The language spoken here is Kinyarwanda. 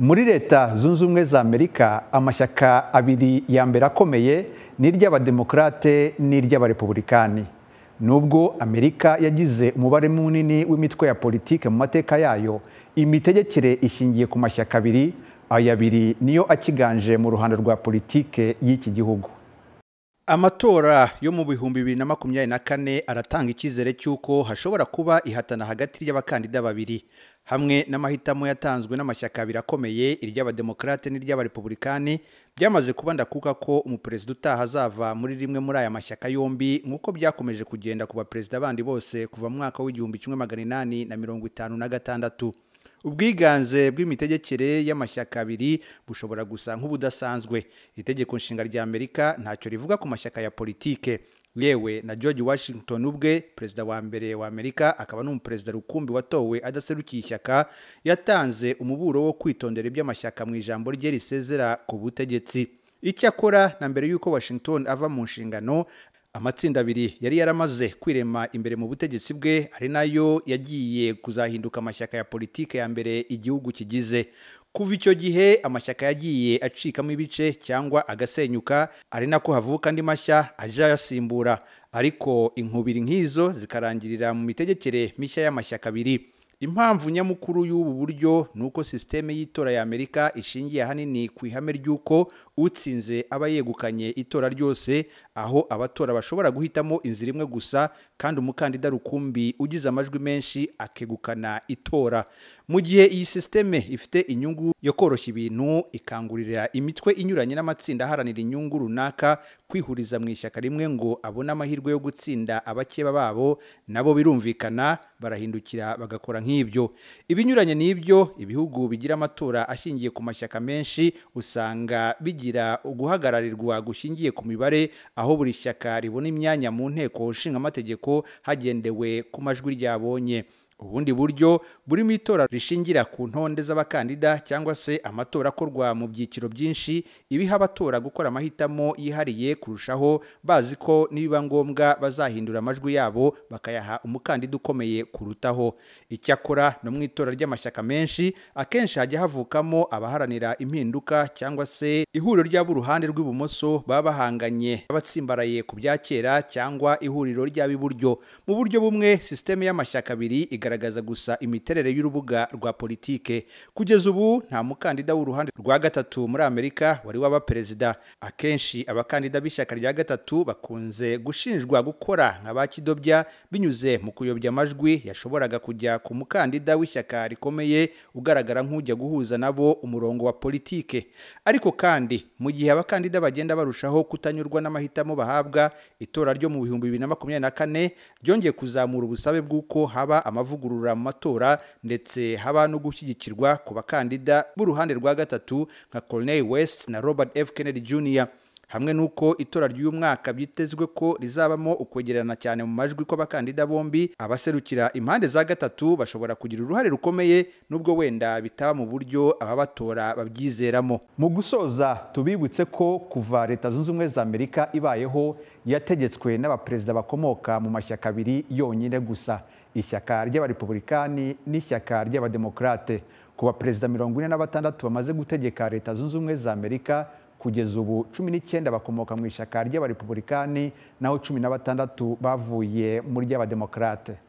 muri leta zunze ubumwe za amerika amashyaka abiri ya mbere akomeye ni iry'abademokarate n'iry'abarepubulikani nubwo amerika yagize umubare munini w'imitwe ya politiki mu mateka yayo imitegekere ishingiye ku mashyaka abiri aya abiri niyo akiganje mu ruhando rwa politiki y'iki gihugu amatora yo mu bihumbi bibiri na makumyabiri na kane aratanga icyizere cy'uko hashobora kuba ihatana hagati y'abakandida babiri hamwe n'amahitamo yatanzwe n'amashyaka abiri akomeye iry'abademokarate n'iry'abarepubulikani byamaze kuba ndakuka ko umuperezida utaha azava muri rimwe muri aya mashyaka yombi nk'uko byakomeje kugenda ku baperezida bandi bose kuva mu mwaka w'igihumbi kimwe magana inani na mirongo itanu na gatandatu ubwiganze bw'imitegekere y'amashyaka abiri bushobora gusa nk'ubudasanzwe itegeko nshinga rya amerika ntacyo rivuga ku mashyaka ya politike yewe na george washington ubwe perezida wa mbere wa amerika akaba n'umuperezida rukumbi watowe adaserukiye ishyaka yatanze umuburo wo kwitondera iby'amashyaka mu ijambo rye risezera ku butegetsi icyakora na mbere y'uko washington ava mu nshingano amatsinda abiri yari yaramaze kwirema imbere mu butegetsi bwe ari nayo yagiye kuzahinduka amashyaka ya politiki ya mbere igihugu kigize kuva icyo gihe amashyaka yagiye acikamo ibice cyangwa agasenyuka ari nako havuka andi mashya aje ayasimbura ariko inkubiri nk'izo zikarangirira mu mitegekere mishya y'amashyaka abiri impamvu nyamukuru y'ubu buryo ni uko sisiteme y'itora ya amerika ishingiye ahanini ku ihame ry'uko utsinze aba yegukanye itora ryose aho abatora bashobora guhitamo inzira imwe gusa kandi umukandida rukumbi ugize amajwi menshi akegukana itora mu gihe iyi sisiteme ifite inyungu yo koroshya ibintu ikangurira imitwe inyuranye n'amatsinda aharanira inyungu runaka kwihuriza mu ishyaka rimwe ngo abone amahirwe yo gutsinda abakeba babo nabo birumvikana barahindukira bagakora nk'ibyo ibinyuranye n'ibyo ibihugu bigira amatora ashingiye ku mashyaka menshi usanga bigira kugira guhagararirwa gushingiye ku mibare aho buri shyaka ribona imyanya mu nteko nshingamateka hagendewe ku majwi ryabonye ubundi buryo burimo itora rishingira ku ntonde z'abakandida cyangwa se amatora akorwa mu byiciro byinshi ibiha abatora gukora amahitamo yihariye kurushaho bazi ko nibiba ngombwa bazahindura amajwi yabo bakayaha umukandida ukomeye kurutaho icyakora no mu itora ry'amashyaka menshi akenshi hajya havukamo abaharanira impinduka cyangwa se ihuriro ry'ab'uruhande rw'ibumoso baba bahanganye abatsimbaraye ku bya kera cyangwa ihuriro ry'ab'iburyo mu buryo bumwe sisiteme y'amashyaka abiri bigaragaza gusa imiterere y'urubuga rwa politiki kugeza ubu nta mukandida w'uruhande rwa gatatu muri amerika wari waba perezida akenshi abakandida b'ishyaka rya gatatu bakunze gushinjwa gukora nka ba kidobya binyuze mu kuyobya amajwi yashoboraga kujya ku mukandida w'ishyaka rikomeye ugaragara nk'ujya guhuza nabo umurongo wa politiki ariko kandi mu gihe abakandida bagenda barushaho kutanyurwa n'amahitamo bahabwa itora ryo mu bihumbi bibiri na makumyabiri na kane ryongeye kuzamura ubusabe bw'uko haba amavuga kuvugurura matora ndetse haba no gushyigikirwa ku bakandida b'uruhande rwa gatatu nka Corney West na Robert F Kennedy Jr hamwe n'uko itora ry'uyu mwaka byitezwe ko rizabamo ukwegerana cyane mu majwi kw'abakandida bombi abaserukira impande za gatatu bashobora kugira uruhare rukomeye n'ubwo wenda bitaba mu buryo ababatora babyizeramo mu gusoza tubibutse ko kuva leta zunze ubumwe za amerika ibayeho yategetswe n'abaperezida bakomoka mu mashyaka abiri yonyine gusa ishyaka ry'abarepubulikani n'ishyaka ry'abademokarate Ku perezida mirongo ine na batandatu bamaze gutegeka leta zunze ubumwe za amerika kugeza ubu cumi n'icyenda bakomoka mu ishyaka ry'abarepubulikani naho cumi na batandatu bavuye mu ry'abademokarate